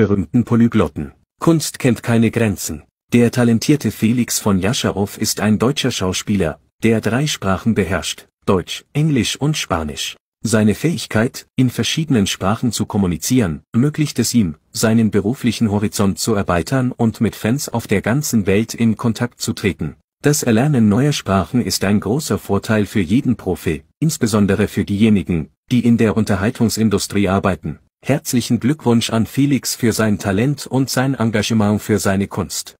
berühmten Polyglotten. Kunst kennt keine Grenzen. Der talentierte Felix von Jascharow ist ein deutscher Schauspieler, der drei Sprachen beherrscht, Deutsch, Englisch und Spanisch. Seine Fähigkeit, in verschiedenen Sprachen zu kommunizieren, ermöglicht es ihm, seinen beruflichen Horizont zu erweitern und mit Fans auf der ganzen Welt in Kontakt zu treten. Das Erlernen neuer Sprachen ist ein großer Vorteil für jeden Profi, insbesondere für diejenigen, die in der Unterhaltungsindustrie arbeiten. Herzlichen Glückwunsch an Felix für sein Talent und sein Engagement für seine Kunst.